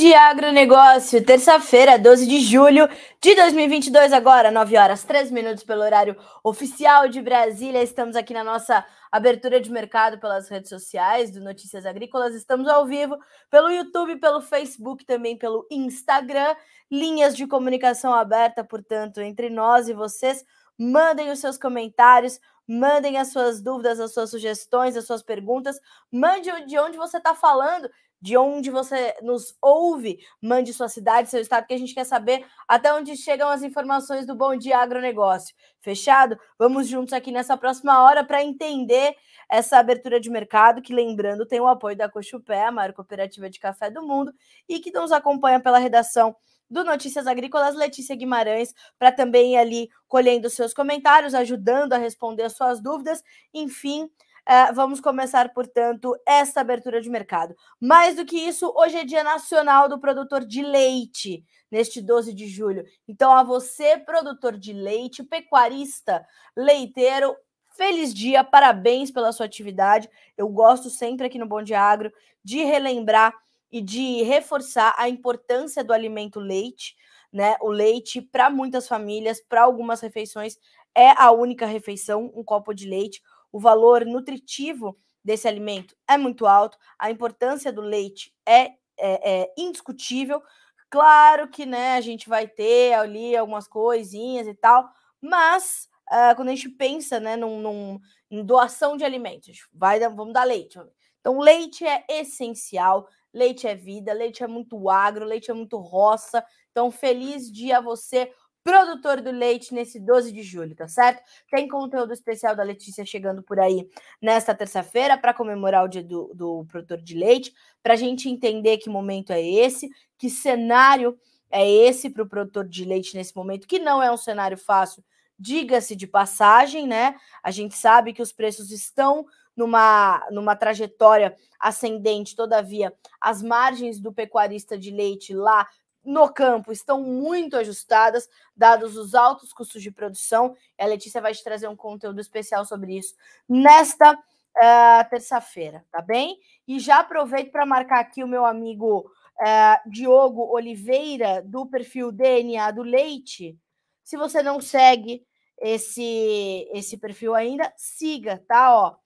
de agronegócio, terça-feira, 12 de julho de 2022, agora 9 horas 3 minutos pelo horário oficial de Brasília. Estamos aqui na nossa abertura de mercado pelas redes sociais do Notícias Agrícolas. Estamos ao vivo pelo YouTube, pelo Facebook, também pelo Instagram. Linhas de comunicação aberta, portanto, entre nós e vocês. Mandem os seus comentários, mandem as suas dúvidas, as suas sugestões, as suas perguntas. Mande de onde você está falando de onde você nos ouve, mande sua cidade, seu estado, que a gente quer saber até onde chegam as informações do Bom Dia Agronegócio. Fechado? Vamos juntos aqui nessa próxima hora para entender essa abertura de mercado, que lembrando tem o apoio da Cochupé, a maior cooperativa de café do mundo, e que nos acompanha pela redação do Notícias Agrícolas, Letícia Guimarães, para também ir ali colhendo seus comentários, ajudando a responder as suas dúvidas, enfim Uh, vamos começar, portanto, esta abertura de mercado. Mais do que isso, hoje é Dia Nacional do Produtor de Leite, neste 12 de julho. Então, a você, produtor de leite, pecuarista, leiteiro, feliz dia, parabéns pela sua atividade. Eu gosto sempre aqui no Bom Dia Agro de relembrar e de reforçar a importância do alimento leite, né? O leite para muitas famílias, para algumas refeições é a única refeição, um copo de leite o valor nutritivo desse alimento é muito alto, a importância do leite é, é, é indiscutível. Claro que né, a gente vai ter ali algumas coisinhas e tal, mas uh, quando a gente pensa né, num, num, em doação de alimentos, vai, vamos dar leite. Então, leite é essencial, leite é vida, leite é muito agro, leite é muito roça. Então, feliz dia a você, produtor do leite nesse 12 de julho, tá certo? Tem conteúdo especial da Letícia chegando por aí nesta terça-feira para comemorar o dia do, do produtor de leite, para a gente entender que momento é esse, que cenário é esse para o produtor de leite nesse momento, que não é um cenário fácil, diga-se de passagem, né? A gente sabe que os preços estão numa, numa trajetória ascendente, todavia, as margens do pecuarista de leite lá no campo estão muito ajustadas, dados os altos custos de produção. a Letícia vai te trazer um conteúdo especial sobre isso nesta uh, terça-feira, tá bem? E já aproveito para marcar aqui o meu amigo uh, Diogo Oliveira, do perfil DNA do Leite. Se você não segue esse, esse perfil ainda, siga, tá? Ó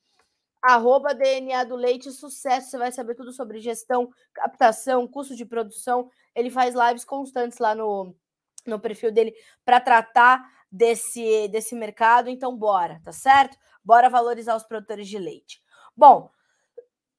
arroba DNA do Leite, sucesso. Você vai saber tudo sobre gestão, captação, custo de produção. Ele faz lives constantes lá no, no perfil dele para tratar desse, desse mercado. Então, bora, tá certo? Bora valorizar os produtores de leite. Bom,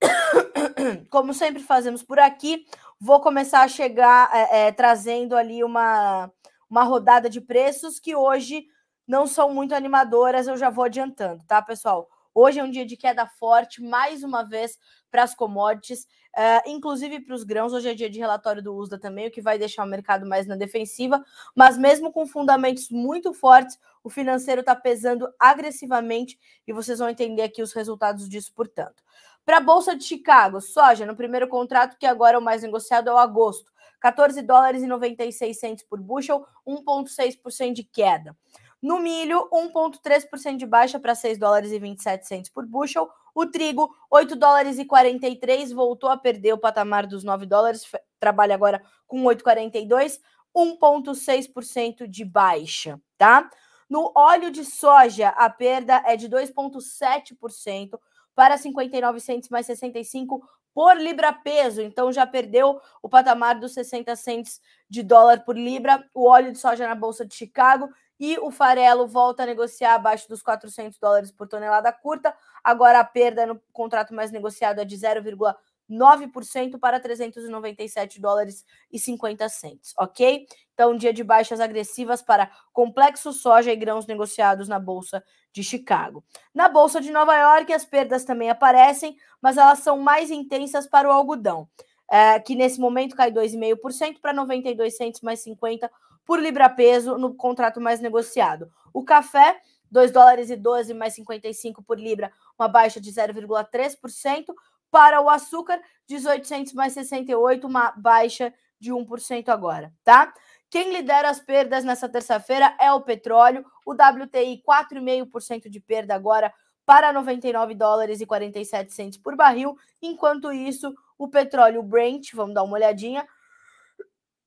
como sempre fazemos por aqui, vou começar a chegar é, é, trazendo ali uma, uma rodada de preços que hoje não são muito animadoras, eu já vou adiantando, tá, pessoal? Hoje é um dia de queda forte, mais uma vez, para as commodities, uh, inclusive para os grãos. Hoje é dia de relatório do USDA também, o que vai deixar o mercado mais na defensiva. Mas mesmo com fundamentos muito fortes, o financeiro está pesando agressivamente e vocês vão entender aqui os resultados disso, portanto. Para a Bolsa de Chicago, soja no primeiro contrato, que agora é o mais negociado, é o agosto. 14 dólares e 96 por bushel, 1,6% de queda. No milho, 1,3% de baixa para 6 dólares e 27 por bushel. O trigo, 8 dólares e 43, voltou a perder o patamar dos 9 dólares, trabalha agora com 8,42, 1,6% de baixa, tá? No óleo de soja, a perda é de 2,7% para 59 centos mais 65 por libra peso. Então já perdeu o patamar dos 60 centos de dólar por libra. O óleo de soja na bolsa de Chicago e o farelo volta a negociar abaixo dos 400 dólares por tonelada curta. Agora a perda no contrato mais negociado é de 0,9% para 397 dólares e 50 centos, ok? Então, dia de baixas agressivas para complexo soja e grãos negociados na bolsa de Chicago. Na bolsa de Nova York, as perdas também aparecem, mas elas são mais intensas para o algodão. É, que nesse momento cai 2,5% para 92 centos mais 50 por libra peso no contrato mais negociado. O café, 2 dólares e 12 mais 55 por libra, uma baixa de 0,3%. Para o açúcar, 1800 mais 68, uma baixa de 1% agora, tá? Quem lidera as perdas nessa terça-feira é o petróleo, o WTI 4,5% de perda agora para 99 dólares e 47 centes por barril. Enquanto isso, o petróleo Brent, vamos dar uma olhadinha.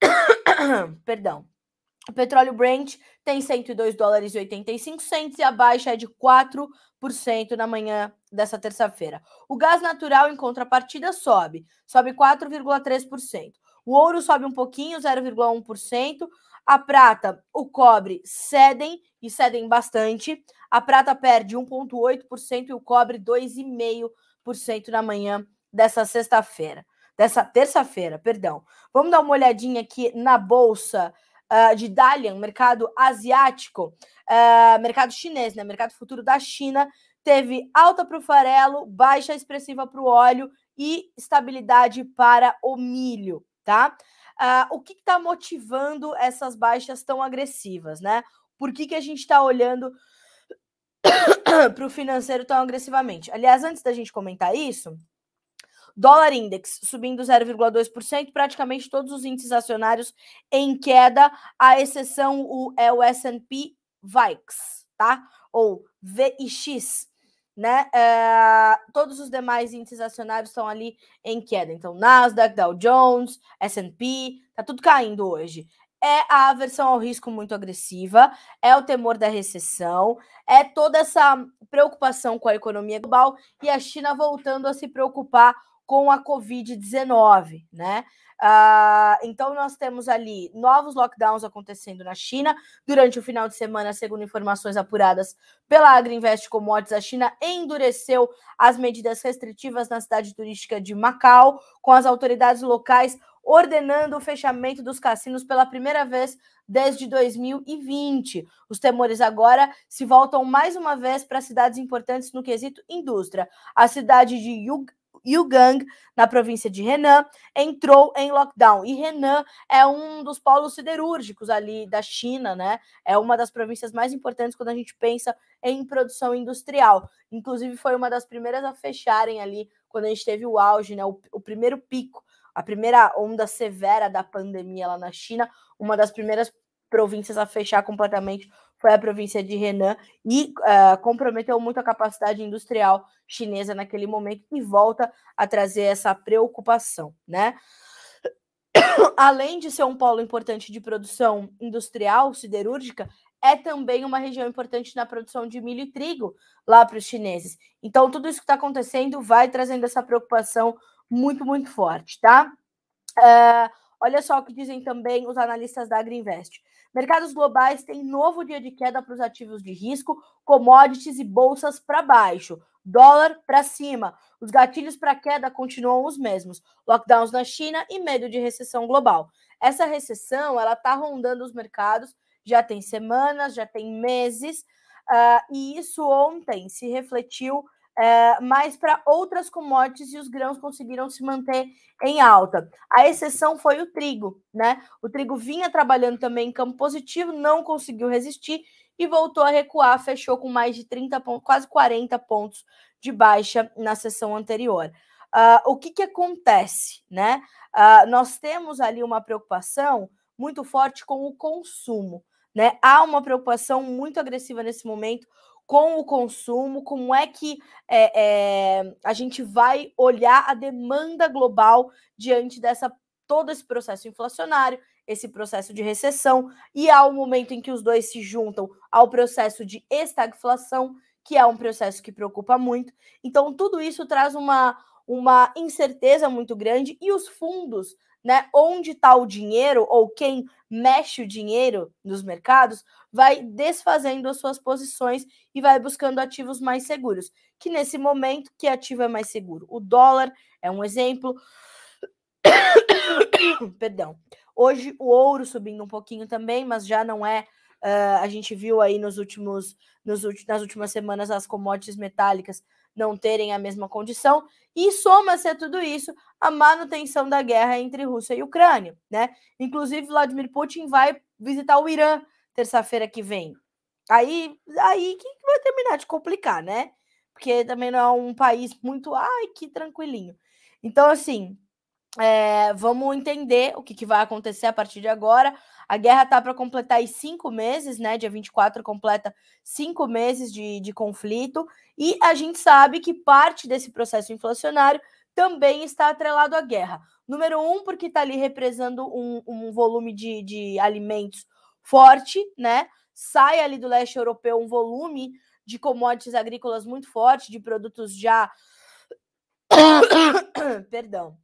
Perdão, o petróleo Brent tem 102 dólares e 85 centos e a baixa é de 4% na manhã dessa terça-feira. O gás natural, em contrapartida, sobe, sobe 4,3%. O ouro sobe um pouquinho, 0,1%. A prata, o cobre cedem e cedem bastante. A prata perde 1,8% e o cobre 2,5% na manhã dessa sexta-feira, dessa terça-feira, perdão. Vamos dar uma olhadinha aqui na bolsa uh, de Dalian, mercado asiático, uh, mercado chinês, né? Mercado futuro da China, teve alta para o farelo, baixa expressiva para o óleo e estabilidade para o milho, tá? Uh, o que está motivando essas baixas tão agressivas, né? Por que, que a gente está olhando para o financeiro tão agressivamente? Aliás, antes da gente comentar isso, Dólar Index subindo 0,2%, praticamente todos os índices acionários em queda, a exceção o, é o S&P VIX, tá? Ou VIX, né? É, todos os demais índices acionários estão ali em queda. Então, Nasdaq, Dow Jones, S&P, tá tudo caindo hoje. É a aversão ao risco muito agressiva, é o temor da recessão, é toda essa preocupação com a economia global e a China voltando a se preocupar com a Covid-19, né? Uh, então, nós temos ali novos lockdowns acontecendo na China. Durante o final de semana, segundo informações apuradas pela Agriinvest Commodities, a China endureceu as medidas restritivas na cidade turística de Macau, com as autoridades locais ordenando o fechamento dos cassinos pela primeira vez desde 2020. Os temores agora se voltam mais uma vez para cidades importantes no quesito indústria. A cidade de Yug Yugang, na província de Henan, entrou em lockdown. E Henan é um dos polos siderúrgicos ali da China, né? É uma das províncias mais importantes quando a gente pensa em produção industrial. Inclusive, foi uma das primeiras a fecharem ali quando a gente teve o auge, né? o, o primeiro pico, a primeira onda severa da pandemia lá na China, uma das primeiras províncias a fechar completamente foi a província de Henan e uh, comprometeu muito a capacidade industrial chinesa naquele momento e volta a trazer essa preocupação, né? Além de ser um polo importante de produção industrial siderúrgica, é também uma região importante na produção de milho e trigo lá para os chineses. Então, tudo isso que está acontecendo vai trazendo essa preocupação muito, muito forte, tá? Uh, Olha só o que dizem também os analistas da Invest. Mercados globais têm novo dia de queda para os ativos de risco, commodities e bolsas para baixo. Dólar para cima. Os gatilhos para queda continuam os mesmos: lockdowns na China e medo de recessão global. Essa recessão ela está rondando os mercados, já tem semanas, já tem meses, uh, e isso ontem se refletiu Uh, mas para outras commodities e os grãos conseguiram se manter em alta. A exceção foi o trigo, né? O trigo vinha trabalhando também em campo positivo, não conseguiu resistir e voltou a recuar, fechou com mais de 30 pontos, quase 40 pontos de baixa na sessão anterior. Uh, o que, que acontece, né? Uh, nós temos ali uma preocupação muito forte com o consumo, né? Há uma preocupação muito agressiva nesse momento com o consumo, como é que é, é, a gente vai olhar a demanda global diante dessa todo esse processo inflacionário, esse processo de recessão, e ao momento em que os dois se juntam ao processo de estagflação, que é um processo que preocupa muito. Então, tudo isso traz uma, uma incerteza muito grande e os fundos né, onde está o dinheiro ou quem mexe o dinheiro nos mercados, vai desfazendo as suas posições e vai buscando ativos mais seguros. Que nesse momento, que ativo é mais seguro? O dólar é um exemplo. Perdão. Hoje o ouro subindo um pouquinho também, mas já não é Uh, a gente viu aí nos últimos, nos, nas últimas semanas as commodities metálicas não terem a mesma condição, e soma-se a tudo isso a manutenção da guerra entre Rússia e Ucrânia, né? Inclusive, Vladimir Putin vai visitar o Irã terça-feira que vem. Aí, aí que vai terminar de complicar, né? Porque também não é um país muito, ai, que tranquilinho. Então, assim, é, vamos entender o que, que, vai acontecer a partir de agora. A guerra está para completar cinco meses, né? Dia 24 completa cinco meses de, de conflito. E a gente sabe que parte desse processo inflacionário também está atrelado à guerra. Número um, porque está ali represando um, um volume de, de alimentos forte, né? Sai ali do leste europeu um volume de commodities agrícolas muito forte, de produtos já. Perdão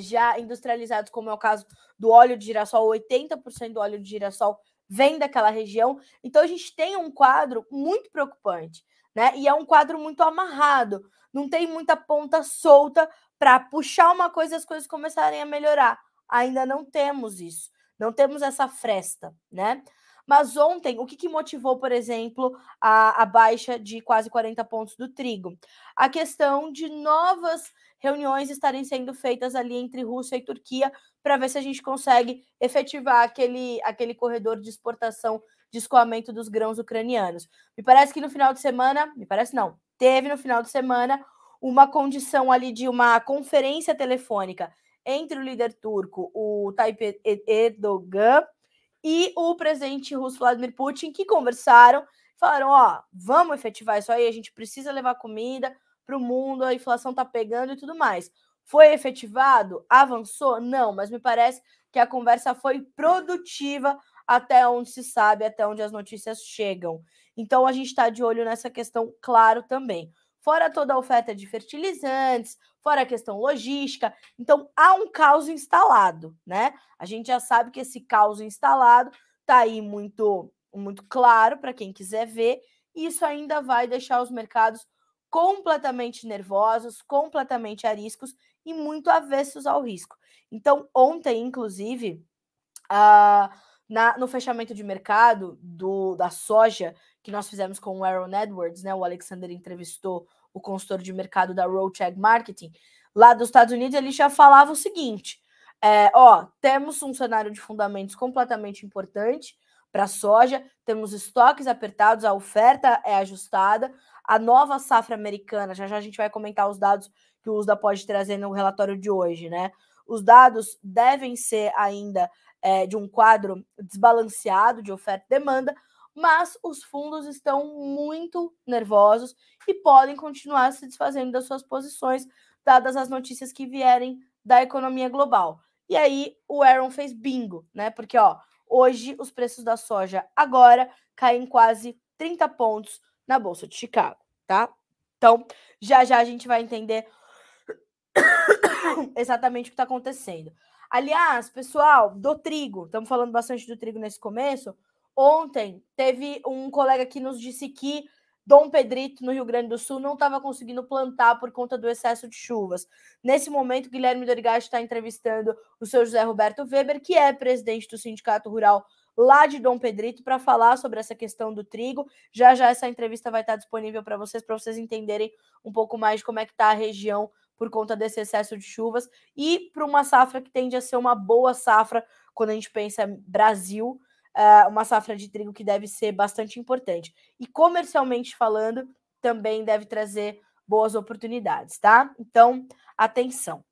já industrializados, como é o caso do óleo de girassol, 80% do óleo de girassol vem daquela região. Então a gente tem um quadro muito preocupante, né? E é um quadro muito amarrado, não tem muita ponta solta para puxar uma coisa e as coisas começarem a melhorar. Ainda não temos isso, não temos essa fresta, né? Mas ontem, o que, que motivou, por exemplo, a, a, baixa de quase 40 pontos do trigo? A questão de novas reuniões estarem sendo feitas ali entre Rússia e Turquia para ver se a gente consegue efetivar aquele, aquele corredor de exportação de escoamento dos grãos ucranianos. Me parece que no final de semana, me parece não, teve no final de semana uma condição ali de uma conferência telefônica entre o líder turco, o Tayyip Erdogan, e o presidente russo Vladimir Putin, que conversaram, falaram: ó, vamos efetivar isso aí, a gente precisa levar comida, para o mundo, a inflação está pegando e tudo mais. Foi efetivado? Avançou? Não, mas me parece que a conversa foi produtiva até onde se sabe, até onde as notícias chegam. Então a gente está de olho nessa questão, claro, também. Fora toda a oferta de fertilizantes, fora a questão logística. Então há um caos instalado, né? A gente já sabe que esse caos instalado está aí muito, muito claro para quem quiser ver. E isso ainda vai deixar os mercados completamente nervosos, completamente ariscos e muito avessos ao risco. Então, ontem, inclusive, uh, na, no fechamento de mercado do, da soja que nós fizemos com o Aaron Edwards, né? O Alexander entrevistou o consultor de mercado da Roadcheck Marketing lá dos Estados Unidos. Ele já falava o seguinte: é, ó, temos um cenário de fundamentos completamente importante para soja, temos estoques apertados, a oferta é ajustada, a nova safra americana, já já a gente vai comentar os dados que o USDA pode trazer no relatório de hoje, né? Os dados devem ser ainda é, de um quadro desbalanceado de oferta e demanda, mas os fundos estão muito nervosos e podem continuar se desfazendo das suas posições, dadas as notícias que vierem da economia global. E aí o Aaron fez bingo, né? Porque ó, Hoje, os preços da soja agora caem quase 30 pontos na Bolsa de Chicago, tá? Então, já já a gente vai entender exatamente o que está acontecendo. Aliás, pessoal, do trigo, estamos falando bastante do trigo nesse começo. Ontem teve um colega que nos disse que Dom Pedrito, no Rio Grande do Sul, não estava conseguindo plantar por conta do excesso de chuvas. Nesse momento, Guilherme Dorigatti está entrevistando o seu José Roberto Weber, que é presidente do Sindicato Rural lá de Dom Pedrito, para falar sobre essa questão do trigo. Já já essa entrevista vai estar tá disponível para vocês, para vocês entenderem um pouco mais como é que está a região por conta desse excesso de chuvas e para uma safra que tende a ser uma boa safra quando a gente pensa Brasil, uh, uma safra de trigo que deve ser bastante importante. E comercialmente falando, também deve trazer boas oportunidades, tá? Então, atenção.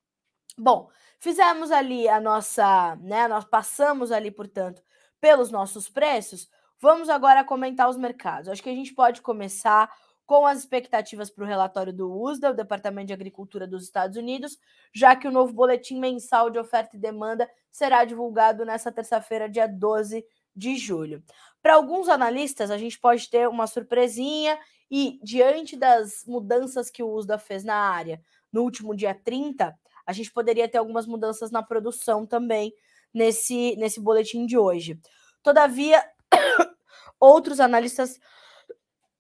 Bom, fizemos ali a nossa, né, nós passamos ali, portanto, pelos nossos preços. Vamos agora comentar os mercados. Acho que a gente pode começar com as expectativas para o relatório do USDA, o Departamento de Agricultura dos Estados Unidos, já que o novo boletim mensal de oferta e demanda será divulgado nesta terça-feira, dia 12 de julho. Para alguns analistas, a gente pode ter uma surpresinha e, diante das mudanças que o USDA fez na área no último dia 30, a gente poderia ter algumas mudanças na produção também nesse, nesse boletim de hoje. Todavia, outros analistas.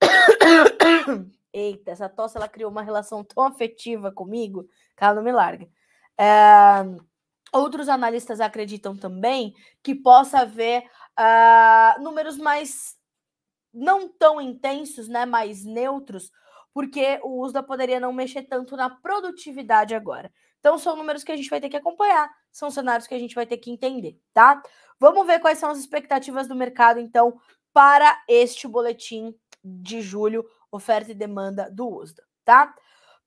Eita, essa tosse ela criou uma relação tão afetiva comigo que ela não me larga. É Outros analistas acreditam também que possa haver uh, números mais não tão intensos, né, mais neutros, porque o USDA poderia não mexer tanto na produtividade agora. Então são números que a gente vai ter que acompanhar, são cenários que a gente vai ter que entender, tá? Vamos ver quais são as expectativas do mercado então para este boletim de julho, oferta e demanda do USDA, tá?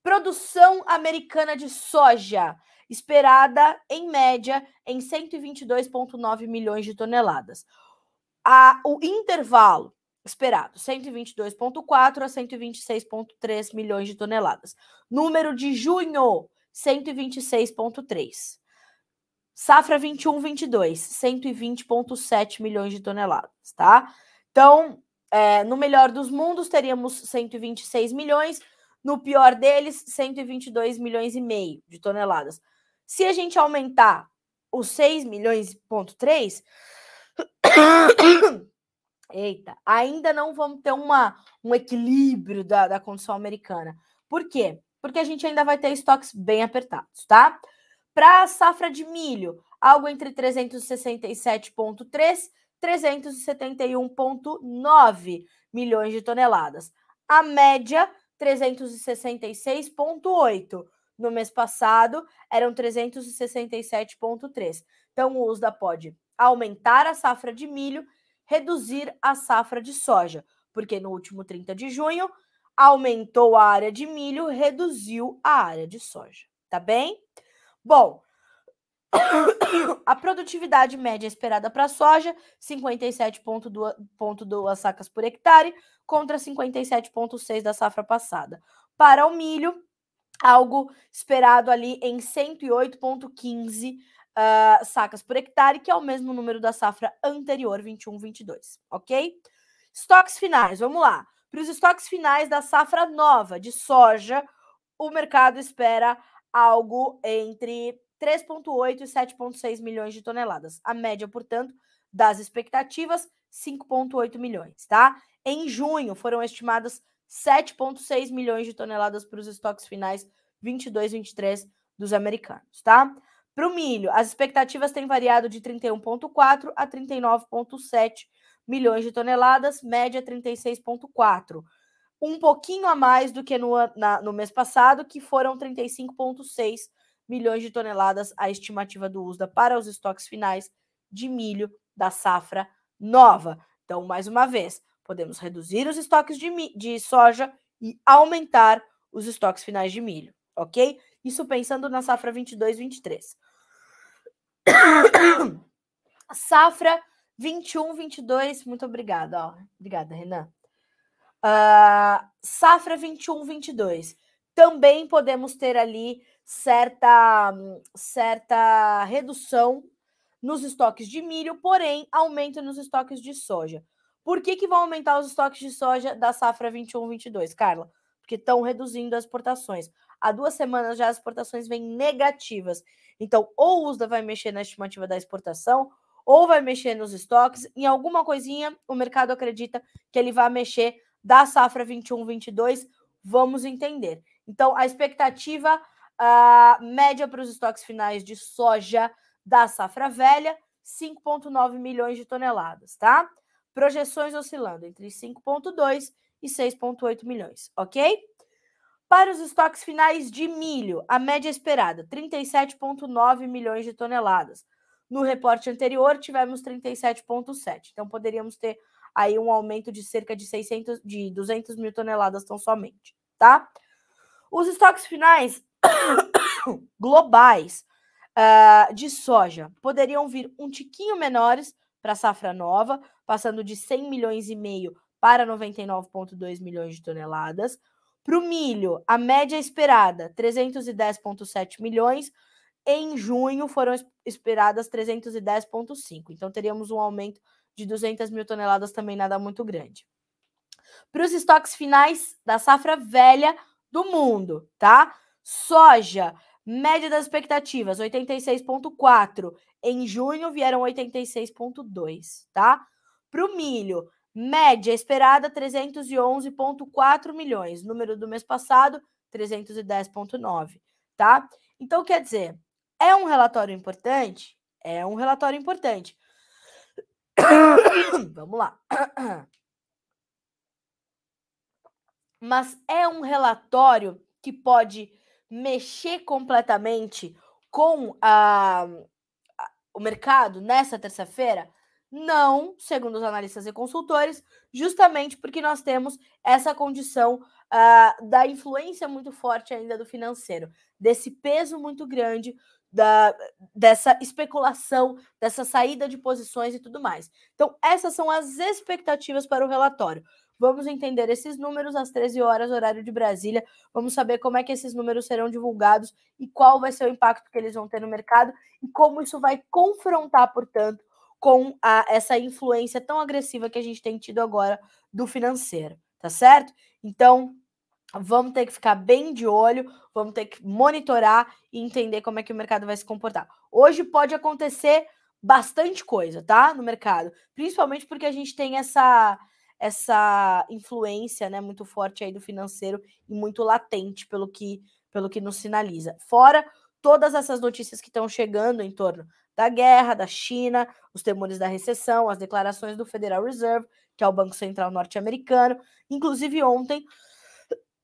Produção americana de soja esperada em média em 122,9 milhões de toneladas. A, o intervalo esperado, 122,4 a 126,3 milhões de toneladas. Número de junho, 126,3. Safra 21-22, 120,7 milhões de toneladas, tá? Então, é, no melhor dos mundos, teríamos 126 milhões, no pior deles, 122 milhões e meio de toneladas. Se a gente aumentar os 6 milhões ponto 3, eita, ainda não vamos ter uma, um equilíbrio da, da condição americana. Por quê? Porque a gente ainda vai ter estoques bem apertados, tá? Para a safra de milho, algo entre 367,3 371,9 milhões de toneladas. A média, 366,8 no mês passado eram 367,3. Então, o USDA pode aumentar a safra de milho, reduzir a safra de soja, porque no último 30 de junho aumentou a área de milho, reduziu a área de soja, tá bem? Bom, a produtividade média esperada para a soja, 57,2 sacas por hectare, contra 57,6 da safra passada. Para o milho, algo esperado ali em 108,15 uh, ah, sacas por hectare, que é o mesmo número da safra anterior, 21-22, ok? Estoques finais, vamos lá. Para os estoques finais da safra nova de soja, o mercado espera algo entre 3,8 e 7,6 milhões de toneladas. A média, portanto, das expectativas, 5,8 milhões, tá? Em junho foram estimadas 7,6 milhões de toneladas para os estoques finais 22, 23 dos americanos, tá? Para o milho, as expectativas têm variado de 31,4 a 39,7 milhões de toneladas, média 36,4. Um pouquinho a mais do que no, na, no mês passado, que foram 35,6 milhões de toneladas, a estimativa do USDA para os estoques finais de milho da safra nova. Então, mais uma vez, Podemos reduzir os estoques de, de soja e aumentar os estoques finais de milho, ok? Isso pensando na safra 22-23. safra 21-22, muito obrigada, Obrigada, Renan. Uh, safra 21-22. Também podemos ter ali certa, certa redução nos estoques de milho, porém aumento nos estoques de soja. Por que, que vão aumentar os estoques de soja da safra 21-22, Carla? Porque estão reduzindo as exportações. Há duas semanas já as exportações vêm negativas. Então, ou o USDA vai mexer na estimativa da exportação, ou vai mexer nos estoques. Em alguma coisinha, o mercado acredita que ele vai mexer da safra 21-22. Vamos entender. Então, a expectativa uh, média para os estoques finais de soja da safra velha, 5,9 milhões de toneladas, tá? projeções oscilando entre 5,2 e 6,8 milhões, ok? Para os estoques finais de milho, a média esperada 37,9 milhões de toneladas. No reporte anterior tivemos 37,7, então poderíamos ter aí um aumento de cerca de 600, de 200 mil toneladas tão somente, tá? Os estoques finais globais uh, de soja poderiam vir um tiquinho menores para a safra nova, passando de 100 milhões e meio para 99,2 milhões de toneladas. Para o milho, a média esperada 310,7 milhões. Em junho foram esperadas 310,5. Então teríamos um aumento de 200 mil toneladas, também nada muito grande. Para os estoques finais da safra velha do mundo, tá? Soja, média das expectativas 86,4. Em junho vieram 86,2, tá? Para o milho, média esperada 311,4 milhões, número do mês passado 310,9, tá? Então, quer dizer, é um relatório importante? É um relatório importante. Vamos lá. Mas é um relatório que pode mexer completamente com a, ah, a o mercado nessa terça-feira? Não, segundo os analistas e consultores, justamente porque nós temos essa condição uh, da influência muito forte ainda do financeiro, desse peso muito grande da, dessa especulação, dessa saída de posições e tudo mais. Então, essas são as expectativas para o relatório. Vamos entender esses números às 13 horas, horário de Brasília. Vamos saber como é que esses números serão divulgados e qual vai ser o impacto que eles vão ter no mercado e como isso vai confrontar, portanto, com a, essa influência tão agressiva que a gente tem tido agora do financeiro, tá certo? Então, vamos ter que ficar bem de olho, vamos ter que monitorar e entender como é que o mercado vai se comportar. Hoje pode acontecer bastante coisa, tá? No mercado, principalmente porque a gente tem essa essa influência, né, muito forte aí do financeiro e muito latente pelo que pelo que nos sinaliza. Fora todas essas notícias que estão chegando em torno da guerra, da China, os temores da recessão, as declarações do Federal Reserve, que é o Banco Central norte-americano. Inclusive, ontem,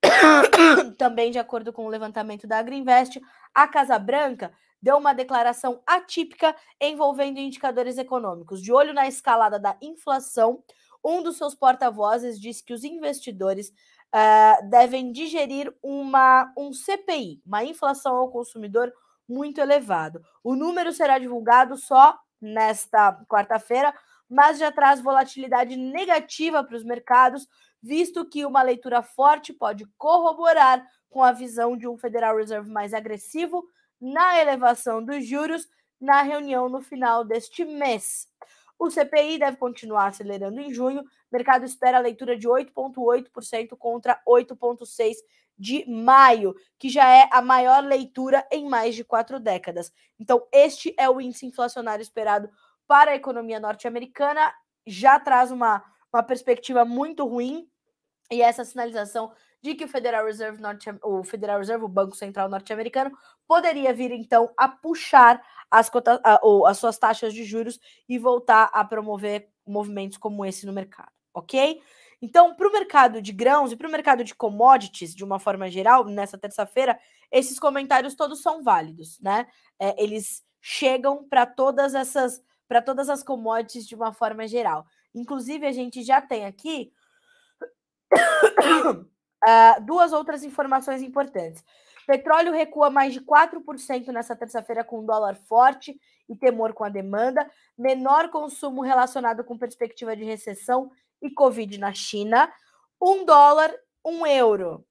também de acordo com o levantamento da Agriinvest, a Casa Branca deu uma declaração atípica envolvendo indicadores econômicos. De olho na escalada da inflação, um dos seus porta-vozes disse que os investidores uh, devem digerir uma, um CPI, uma inflação ao consumidor muito elevado. O número será divulgado só nesta quarta-feira, mas já traz volatilidade negativa para os mercados, visto que uma leitura forte pode corroborar com a visão de um Federal Reserve mais agressivo na elevação dos juros na reunião no final deste mês. O CPI deve continuar acelerando em junho. O mercado espera a leitura de 8,8% contra 8,6% de maio, que já é a maior leitura em mais de quatro décadas. Então, este é o índice inflacionário esperado para a economia norte-americana, já traz uma, uma perspectiva muito ruim, e essa sinalização de que o Federal Reserve, norte, o Federal Reserve, o Banco Central norte-americano, poderia vir então a puxar as, cota, a, ou, as suas taxas de juros e voltar a promover movimentos como esse no mercado, ok? Então, para o mercado de grãos e para o mercado de commodities, de uma forma geral, nessa terça-feira, esses comentários todos são válidos, né? É, eles chegam para todas essas, para todas as commodities de uma forma geral. Inclusive, a gente já tem aqui uh, duas outras informações importantes. Petróleo recua mais de 4% nessa terça-feira com dólar forte e temor com a demanda, menor consumo relacionado com perspectiva de recessão e Covid na China, um dólar, um euro.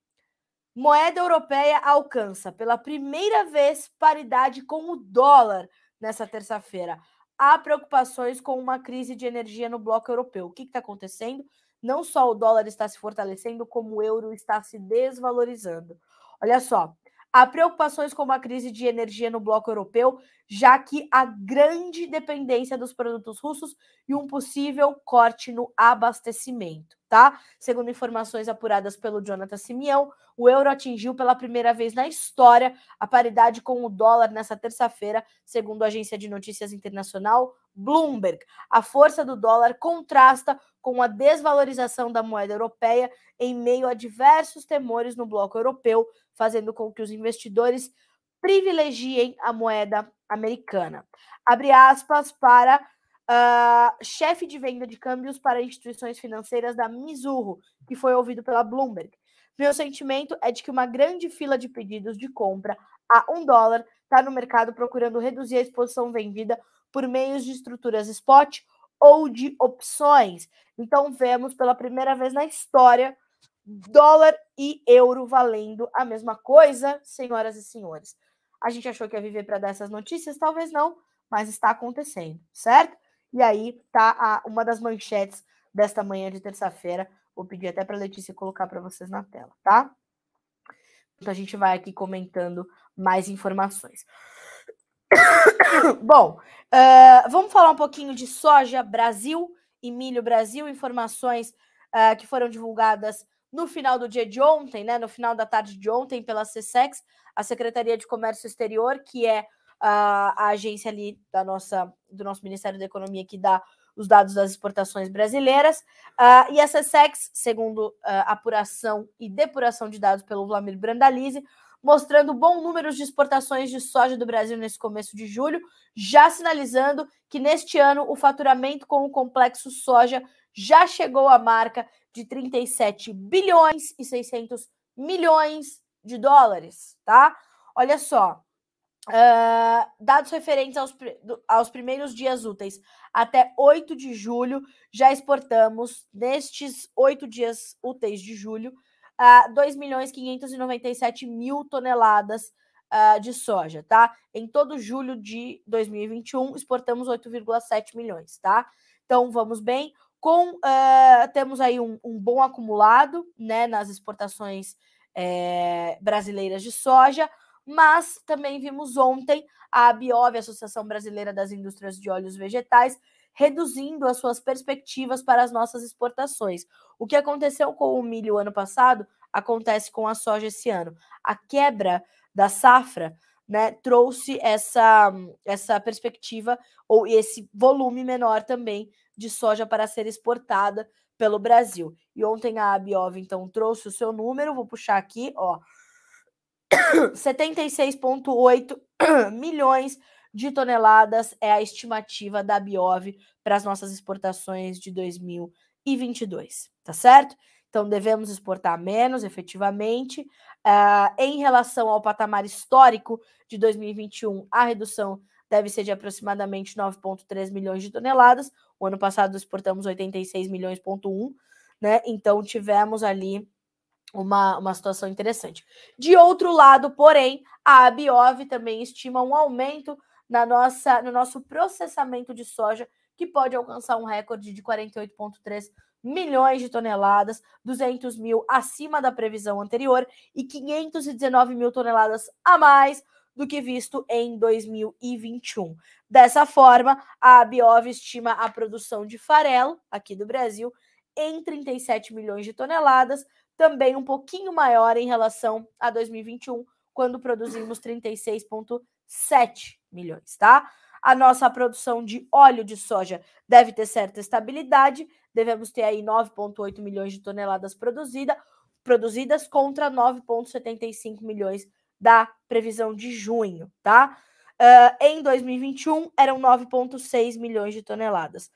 Moeda europeia alcança pela primeira vez paridade com o dólar nessa terça-feira. Há preocupações com uma crise de energia no bloco europeu. O que está acontecendo? Não só o dólar está se fortalecendo, como o euro está se desvalorizando. Olha só, Há preocupações com a crise de energia no bloco europeu, já que a grande dependência dos produtos russos e um possível corte no abastecimento, tá? Segundo informações apuradas pelo Jonathan Simeão, o euro atingiu pela primeira vez na história a paridade com o dólar nessa terça-feira, segundo a agência de notícias internacional Bloomberg. A força do dólar contrasta com a desvalorização da moeda europeia em meio a diversos temores no bloco europeu, fazendo com que os investidores privilegiem a moeda americana. Abre aspas para uh, chefe de venda de câmbios para instituições financeiras da Mizuho, que foi ouvido pela Bloomberg. Meu sentimento é de que uma grande fila de pedidos de compra a um dólar está no mercado procurando reduzir a exposição vendida por meio de estruturas spot ou de opções. Então, vemos pela primeira vez na história dólar e euro valendo a mesma coisa, senhoras e senhores. A gente achou que ia viver para dar essas notícias, talvez não, mas está acontecendo, certo? E aí tá uma das manchetes desta manhã de terça-feira. Vou pedir até para a Letícia colocar para vocês na tela, tá? Então a gente vai aqui comentando mais informações. Bom, uh, vamos falar um pouquinho de soja Brasil e milho Brasil, informações uh, que foram divulgadas no final do dia de ontem, né, no final da tarde de ontem, pela CSEX, a Secretaria de Comércio Exterior, que é uh, a agência ali da nossa, do nosso Ministério da Economia que dá os dados das exportações brasileiras. Uh, e a SESEX, segundo uh, apuração e depuração de dados pelo Vladimir Brandalize, mostrando bom número de exportações de soja do Brasil nesse começo de julho, já sinalizando que neste ano o faturamento com o complexo soja já chegou à marca de 37 bilhões e 600 milhões de dólares, tá? Olha só, Uh, dados referentes aos, aos primeiros dias úteis até 8 de julho, já exportamos, nestes oito dias úteis de julho, uh, ah, 2 mil toneladas uh, de soja, tá? Em todo julho de 2021, exportamos 8,7 milhões, tá? Então, vamos bem. Com, uh, temos aí um, um, bom acumulado né, nas exportações é, brasileiras de soja mas também vimos ontem a ABIOV, Associação Brasileira das Indústrias de Óleos Vegetais, reduzindo as suas perspectivas para as nossas exportações. O que aconteceu com o milho ano passado acontece com a soja esse ano. A quebra da safra né, trouxe essa, essa perspectiva ou esse volume menor também de soja para ser exportada pelo Brasil. E ontem a Abiov então trouxe o seu número, vou puxar aqui, ó. 76,8 milhões de toneladas é a estimativa da Biov para as nossas exportações de 2022, tá certo? Então devemos exportar menos, efetivamente. Uh, em relação ao patamar histórico de 2021, a redução deve ser de aproximadamente 9,3 milhões de toneladas. O ano passado exportamos 86 milhões,1, né? Então tivemos ali uma, uma situação interessante. De outro lado, porém, a Abiov também estima um aumento na nossa, no nosso processamento de soja, que pode alcançar um recorde de 48,3 milhões de toneladas, 200 mil acima da previsão anterior e 519 mil toneladas a mais do que visto em 2021. Dessa forma, a Biov estima a produção de farelo aqui do Brasil em 37 milhões de toneladas, também um pouquinho maior em relação a 2021, quando produzimos 36,7 milhões, tá? A nossa produção de óleo de soja deve ter certa estabilidade, devemos ter aí 9,8 milhões de toneladas produzida, produzidas contra 9,75 milhões da previsão de junho, tá? Uh, em 2021 eram 9,6 milhões de toneladas.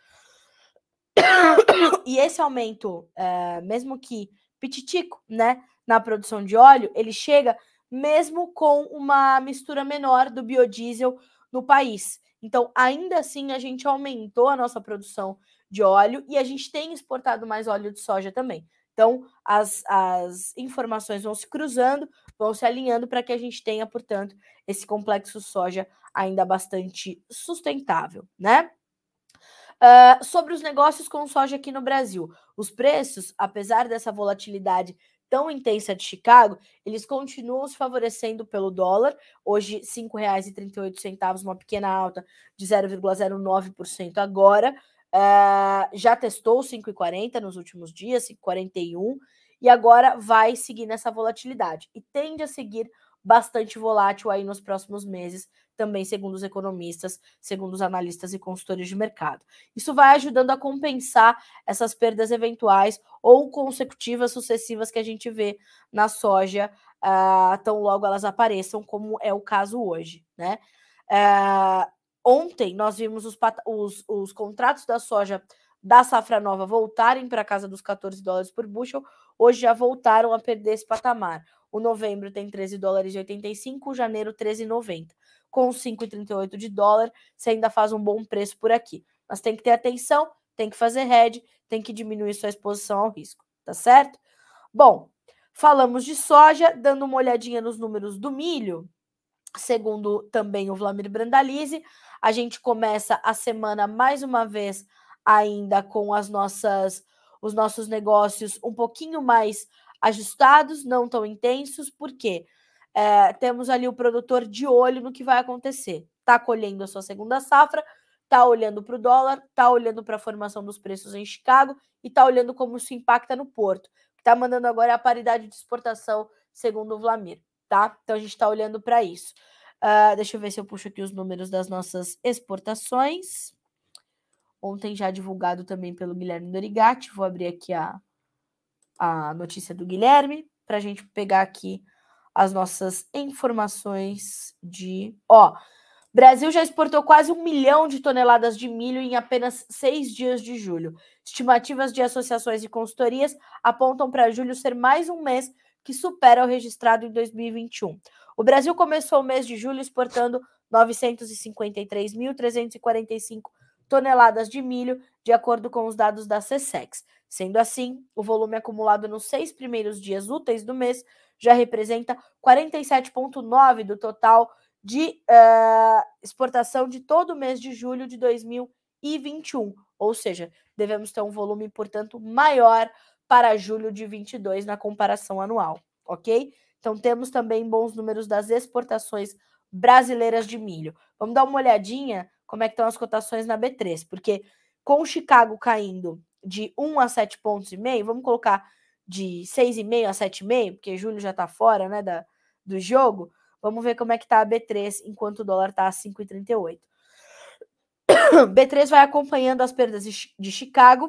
E esse aumento, uh, mesmo que pititico, né? Na produção de óleo, ele chega mesmo com uma mistura menor do biodiesel no país. Então, ainda assim, a gente aumentou a nossa produção de óleo e a gente tem exportado mais óleo de soja também. Então, as, as informações vão se cruzando, vão se alinhando para que a gente tenha, portanto, esse complexo soja ainda bastante sustentável, né? Ah, sobre os negócios com soja aqui no Brasil. Os preços, apesar dessa volatilidade tão intensa de Chicago, eles continuam se favorecendo pelo dólar, hoje R$ 5,38, uma pequena alta de 0,09% agora. Uh, já testou 5,40 nos últimos dias, 5,41, e agora vai seguir nessa volatilidade. E tende a seguir bastante volátil aí nos próximos meses, também segundo os economistas, segundo os analistas e consultores de mercado. Isso vai ajudando a compensar essas perdas eventuais ou consecutivas, sucessivas que a gente vê na soja, uh, tão logo elas apareçam, como é o caso hoje, né? Uh, ontem nós vimos os, os, os contratos da soja da safra nova voltarem para a casa dos 14 dólares por bushel, hoje já voltaram a perder esse patamar. O novembro tem 13 dólares e 85, o janeiro 13,90 com 5,38 de dólar, você ainda faz um bom preço por aqui. Mas tem que ter atenção, tem que fazer hedge, tem que diminuir sua exposição ao risco, tá certo? Bom, falamos de soja, dando uma olhadinha nos números do milho, segundo também o Vladimir Brandalize, a gente começa a semana mais uma vez ainda com as nossas os nossos negócios um pouquinho mais ajustados, não tão intensos, por quê? Porque é, temos ali o produtor de olho no que vai acontecer. Está colhendo a sua segunda safra, está olhando para o dólar, está olhando para a formação dos preços em Chicago e está olhando como isso impacta no Porto. Está mandando agora a paridade de exportação, segundo o Vlamir. Tá? Então a gente está olhando para isso. Uh, deixa eu ver se eu puxo aqui os números das nossas exportações. Ontem já divulgado também pelo Guilherme Dorigatti. Vou abrir aqui a, a notícia do Guilherme para a gente pegar aqui as nossas informações de. Ó, Brasil já exportou quase um milhão de toneladas de milho em apenas seis dias de julho. Estimativas de associações e consultorias apontam para julho ser mais um mês que supera o registrado em 2021. O Brasil começou o mês de julho exportando 953.345 toneladas de milho, de acordo com os dados da SESEX. Sendo assim, o volume acumulado nos seis primeiros dias úteis do mês já representa 47,9% do total de uh, exportação de todo o mês de julho de 2021. Ou seja, devemos ter um volume, portanto, maior para julho de 22 na comparação anual, ok? Então temos também bons números das exportações brasileiras de milho. Vamos dar uma olhadinha como é que estão as cotações na B3, porque com Chicago caindo de 1 a 7,5 pontos e meio, vamos colocar de 6,5 a 7,5, porque julho já está fora né, da, do jogo. Vamos ver como é que tá a B3 enquanto o dólar está a 5,38. B3 vai acompanhando as perdas de Chicago.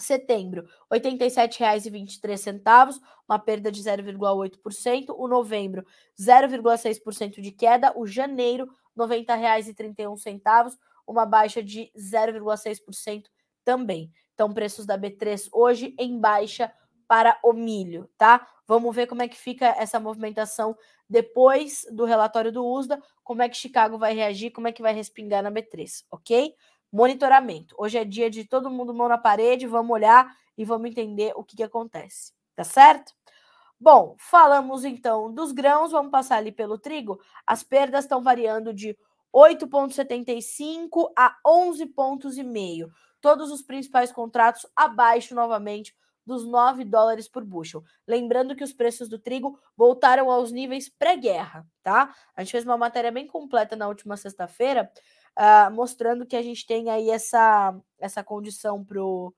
Setembro, R$ 87,23, uma perda de 0,8%. O novembro, 0,6% de queda. O janeiro, R$ 90,31, uma baixa de 0,6% também. Então, preços da B3 hoje em baixa para o milho, tá? Vamos ver como é que fica essa movimentação depois do relatório do USDA, como é que Chicago vai reagir, como é que vai respingar na B3, ok? Monitoramento. Hoje é dia de todo mundo mão na parede, vamos olhar e vamos entender o que, que acontece, tá certo? Bom, falamos então dos grãos, vamos passar ali pelo trigo. As perdas estão variando de 8,75 a 11,5 pontos. Todos os principais contratos abaixo novamente dos 9 dólares por bushel. Lembrando que os preços do trigo voltaram aos níveis pré-guerra, tá? A gente fez uma matéria bem completa na última sexta-feira, uh, mostrando que a gente tem aí essa, essa condição pro,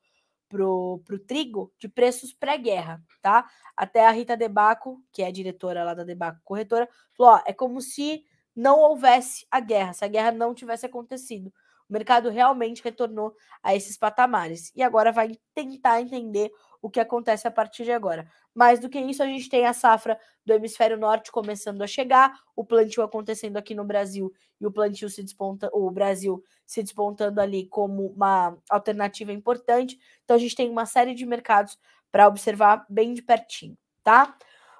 pro, pro trigo de preços pré-guerra, tá? Até a Rita Debaco, que é diretora lá da Debaco Corretora, falou: ó, é como se não houvesse a guerra, se a guerra não tivesse acontecido. O mercado realmente retornou a esses patamares e agora vai tentar entender o que acontece a partir de agora. Mais do que isso, a gente tem a safra do hemisfério norte começando a chegar, o plantio acontecendo aqui no Brasil e o plantio se desponta, o Brasil se despontando ali como uma alternativa importante. Então a gente tem uma série de mercados para observar bem de pertinho, tá?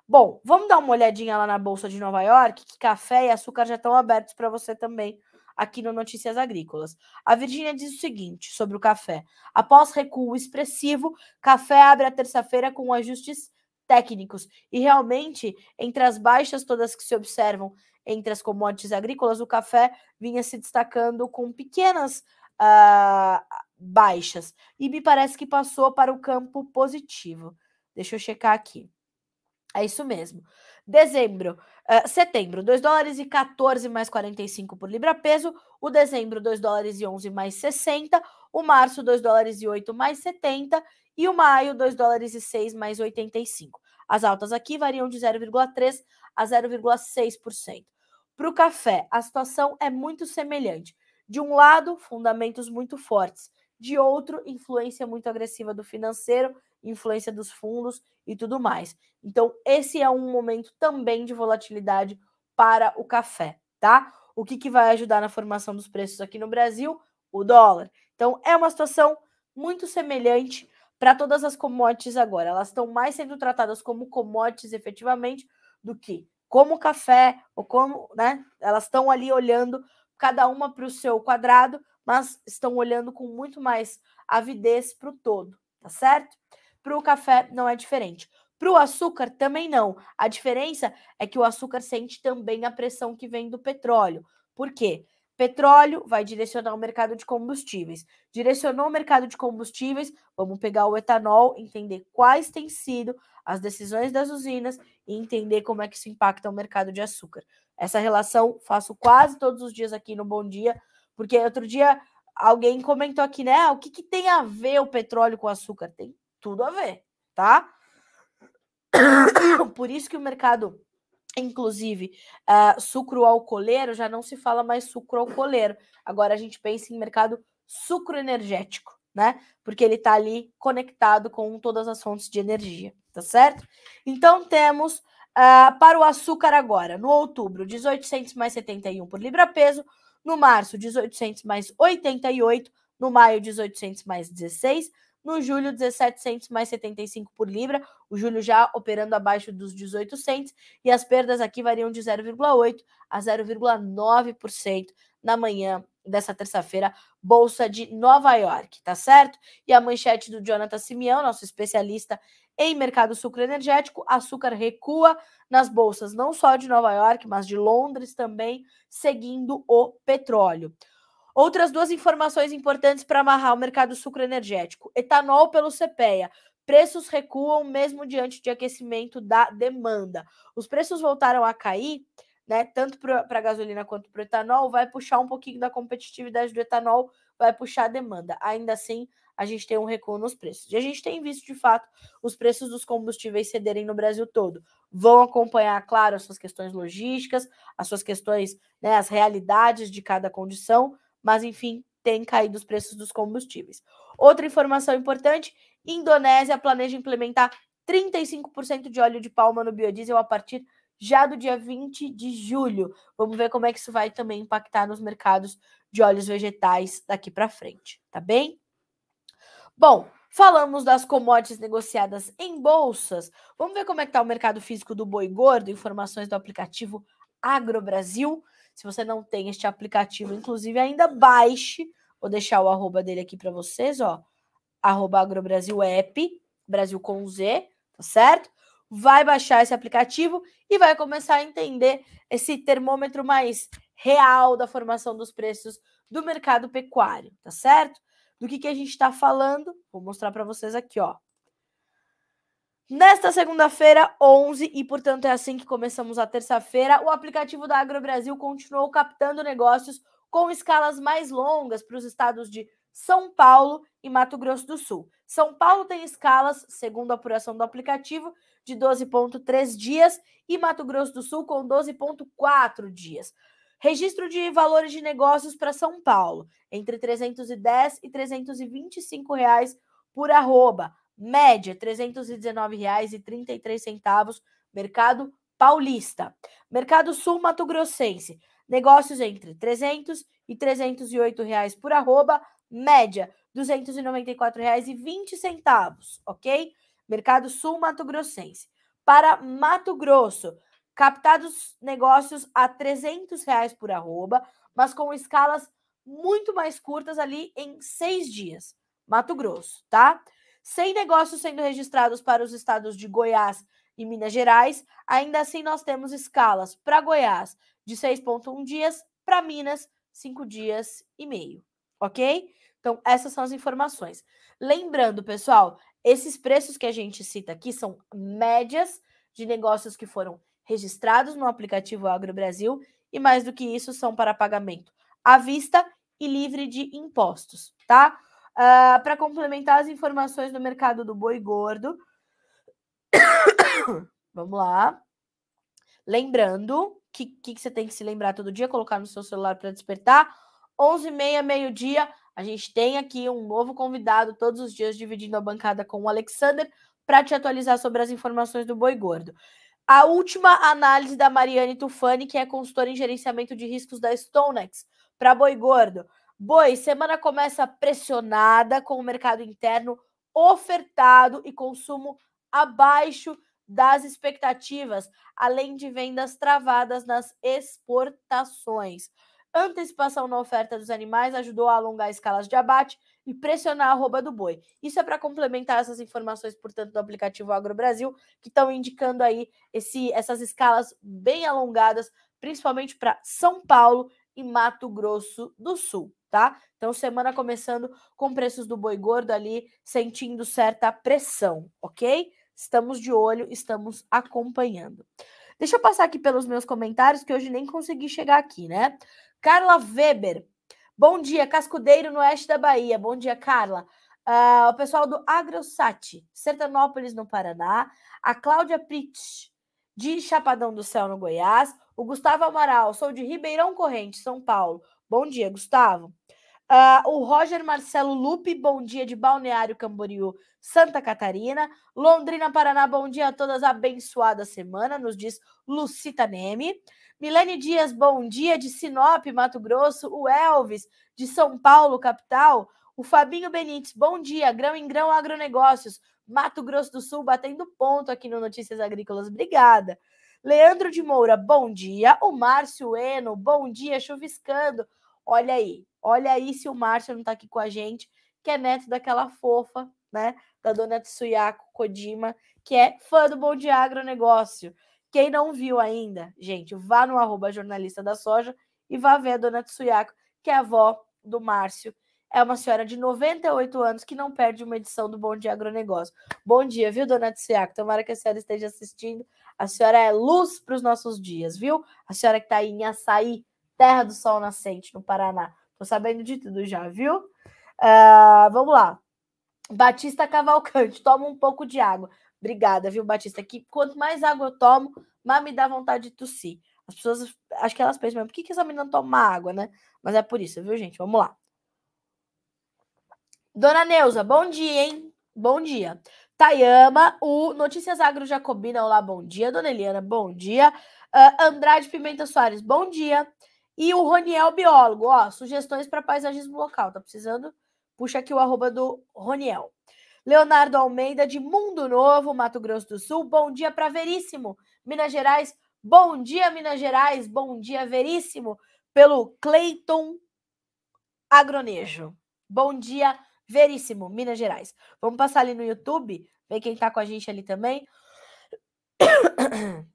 Bom, vamos dar uma olhadinha lá na bolsa de Nova York, que café e açúcar já estão abertos para você também aqui no Notícias Agrícolas. A Virgínia diz o seguinte sobre o café: após recuo expressivo, café abre a terça-feira com ajustes técnicos. E realmente, entre as baixas todas que se observam entre as commodities agrícolas, o café vinha se destacando com pequenas uh, baixas. E me parece que passou para o campo positivo. Deixa eu checar aqui. É isso mesmo. Dezembro, uh, setembro, 2 dólares e 14 mais 45 por libra peso. O dezembro, 2 dólares e 11 mais 60. O março, 2 dólares e 8 mais 70. E o maio, 2 dólares e 6 mais 85. As altas aqui variam de 0,3% a 0,6%. Para o café, a situação é muito semelhante. De um lado, fundamentos muito fortes. De outro, influência muito agressiva do financeiro influência dos fundos e tudo mais. Então, esse é um momento também de volatilidade para o café, tá? O que, que vai ajudar na formação dos preços aqui no Brasil? O dólar. Então, é uma situação muito semelhante para todas as commodities agora. Elas estão mais sendo tratadas como commodities efetivamente do que como café ou como, né? Elas estão ali olhando cada uma para o seu quadrado, mas estão olhando com muito mais avidez para o todo, tá certo? Para o café não é diferente. Para o açúcar também não. A diferença é que o açúcar sente também a pressão que vem do petróleo. Por quê? Petróleo vai direcionar o mercado de combustíveis. Direcionou o mercado de combustíveis, vamos pegar o etanol, entender quais têm sido as decisões das usinas e entender como é que isso impacta o mercado de açúcar. Essa relação faço quase todos os dias aqui no Bom Dia, porque outro dia alguém comentou aqui, né? Ah, o que, que tem a ver o petróleo com o açúcar? Tem tudo a ver, tá? Por isso que o mercado, inclusive, uh, sucro alcooleiro, já não se fala mais sucro alcooleiro. Agora a gente pensa em mercado sucro energético, né? Porque ele está ali conectado com todas as fontes de energia, tá certo? Então temos uh, para o açúcar agora, no outubro, 1800 mais 71 por libra peso, no março, 1800 mais 88, no maio, 1800 mais 16, no julho, 1700 mais 75 por libra, o julho já operando abaixo dos 1800 e as perdas aqui variam de 0,8 a 0,9% na manhã dessa terça-feira, Bolsa de Nova York, tá certo? E a manchete do Jonathan Simeão, nosso especialista em mercado energético açúcar recua nas bolsas não só de Nova York, mas de Londres também, seguindo o petróleo. Outras duas informações importantes para amarrar o mercado energético: etanol pelo CPEA. Preços recuam mesmo diante de aquecimento da demanda. Os preços voltaram a cair, né? Tanto para a gasolina quanto para o etanol, vai puxar um pouquinho da competitividade do etanol, vai puxar a demanda. Ainda assim, a gente tem um recuo nos preços. E a gente tem visto, de fato, os preços dos combustíveis cederem no Brasil todo. Vão acompanhar, claro, as suas questões logísticas, as suas questões, né, as realidades de cada condição, mas enfim, tem caído os preços dos combustíveis. Outra informação importante: Indonésia planeja implementar 35% de óleo de palma no biodiesel a partir já do dia 20 de julho. Vamos ver como é que isso vai também impactar nos mercados de óleos vegetais daqui para frente, tá bem? Bom, falamos das commodities negociadas em bolsas. Vamos ver como é que está o mercado físico do boi gordo, informações do aplicativo Agro Brasil. Se você não tem este aplicativo, inclusive, ainda baixe. Vou deixar o arroba dele aqui para vocês, ó. Arroba Agrobrasil App, Brasil com Z, tá certo? Vai baixar esse aplicativo e vai começar a entender esse termômetro mais real da formação dos preços do mercado pecuário, tá certo? Do que, que a gente está falando, vou mostrar para vocês aqui, ó. Nesta segunda-feira, 11, e portanto é assim que começamos a terça-feira, o aplicativo da AgroBrasil continuou captando negócios com escalas mais longas para os estados de São Paulo e Mato Grosso do Sul. São Paulo tem escalas, segundo a apuração do aplicativo, de 12,3 dias e Mato Grosso do Sul com 12,4 dias. Registro de valores de negócios para São Paulo, entre 310 e 325 reais por arroba média R$ 319,33, mercado paulista. Mercado sul mato-grossense, negócios entre 300 e 308 reais por arroba, média R$ 294,20, ok? Mercado sul mato-grossense. Para Mato Grosso, captados negócios a 300 reais por arroba, mas com escalas muito mais curtas ali em seis dias. Mato Grosso, tá? Sem negócios sendo registrados para os estados de Goiás e Minas Gerais, ainda assim nós temos escalas para Goiás de 6,1 dias, para Minas, 5 dias e meio, ok? Então, essas são as informações. Lembrando, pessoal, esses preços que a gente cita aqui são médias de negócios que foram registrados no aplicativo Agro Brasil e mais do que isso são para pagamento à vista e livre de impostos, tá? Uh, ah, para complementar as informações do mercado do boi gordo. Vamos lá. Lembrando, que, que, que você tem que se lembrar todo dia, colocar no seu celular para despertar. 11h30, meio-dia, a gente tem aqui um novo convidado todos os dias dividindo a bancada com o Alexander para te atualizar sobre as informações do Boi Gordo. A última análise da Mariane Tufani, que é consultora em gerenciamento de riscos da Stonex, para Boi Gordo. Boi, semana começa pressionada com o mercado interno ofertado e consumo abaixo das expectativas, além de vendas travadas nas exportações. Antecipação na oferta dos animais ajudou a alongar escalas de abate e pressionar a rouba do boi. Isso é para complementar essas informações, portanto, do aplicativo Agro Brasil, que estão indicando aí esse, essas escalas bem alongadas, principalmente para São Paulo e Mato Grosso do Sul, tá? Então, semana começando com preços do boi gordo ali, sentindo certa pressão, ok? Estamos de olho, estamos acompanhando. Deixa eu passar aqui pelos meus comentários, que hoje nem consegui chegar aqui, né? Carla Weber. Bom dia, Cascudeiro, no oeste da Bahia. Bom dia, Carla. Uh, o pessoal do AgroSat, Sertanópolis, no Paraná. A Cláudia Pritz, de Chapadão do Céu, no Goiás. O Gustavo Amaral, sou de Ribeirão Corrente, São Paulo. Bom dia, Gustavo. Uh, o Roger Marcelo Lupe, bom dia de Balneário Camboriú, Santa Catarina. Londrina, Paraná, bom dia a todas, abençoada semana, nos diz Lucita Neme. Milene Dias, bom dia de Sinop, Mato Grosso. O Elvis, de São Paulo, capital. O Fabinho Benites, bom dia, grão em grão agronegócios. Mato Grosso do Sul batendo ponto aqui no Notícias Agrícolas, obrigada. Leandro de Moura, bom dia. O Márcio Eno, bom dia, chuviscando. Olha aí, olha aí se o Márcio não está aqui com a gente, que é neto daquela fofa, né? Da dona Tsuyako Kodima, que é fã do Bom Dia Agronegócio. Quem não viu ainda, gente, vá no arroba jornalista da soja e vá ver a dona Tsuyako, que é a avó do Márcio. É uma senhora de 98 anos que não perde uma edição do Bom Dia Agronegócio. Bom dia, viu, dona Tsuyako? Tomara que a senhora esteja assistindo a senhora é luz para os nossos dias, viu? A senhora que está aí em Açaí, terra do sol nascente, no Paraná. Tô sabendo de tudo já, viu? Uh, vamos lá. Batista Cavalcante, toma um pouco de água. Obrigada, viu, Batista? Que quanto mais água eu tomo, mais me dá vontade de tossir. As pessoas, acho que elas pensam mas por que, que essa menina não toma água, né? Mas é por isso, viu, gente? Vamos lá. Dona Neuza, bom dia, hein? Bom dia. Tayama, o Notícias Agro Jacobina, olá, bom dia. Dona Eliana, bom dia. Uh, Andrade Pimenta Soares, bom dia. E o Roniel Biólogo, ó, sugestões para paisagismo local. Tá precisando? Puxa aqui o arroba do Roniel. Leonardo Almeida, de Mundo Novo, Mato Grosso do Sul, bom dia para Veríssimo, Minas Gerais. Bom dia, Minas Gerais. Bom dia, Veríssimo, pelo Cleiton Agronejo. Bom dia, Veríssimo. Veríssimo, Minas Gerais. Vamos passar ali no YouTube, ver quem tá com a gente ali também.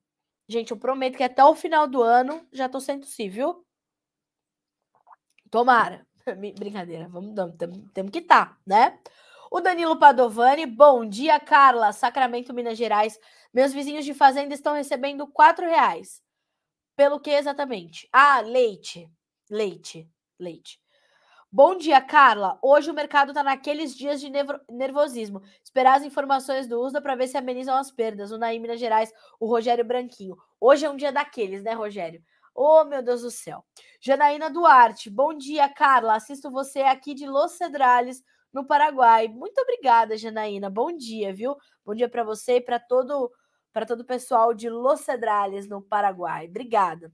Gente, eu prometo que até o final do ano já tô sem tossir, viu? Tomara. Brincadeira, vamos, temos que estar, tá, né? O Danilo Padovani, bom dia, Carla, Sacramento, Minas Gerais. Meus vizinhos de fazenda estão recebendo quatro reais. Pelo que exatamente? Ah, leite, leite, leite. Bom dia, Carla. Hoje o mercado está naqueles dias de nervosismo. Esperar as informações do USDA para ver se amenizam as perdas. O Naí Minas Gerais, o Rogério Branquinho. Hoje é um dia daqueles, né, Rogério? Oh, meu Deus do céu. Janaína Duarte. Bom dia, Carla. Assisto você aqui de Los Cedrales, no Paraguai. Muito obrigada, Janaína. Bom dia, viu? Bom dia para você e para todo para todo o pessoal de Los Cedrales, no Paraguai. Obrigada.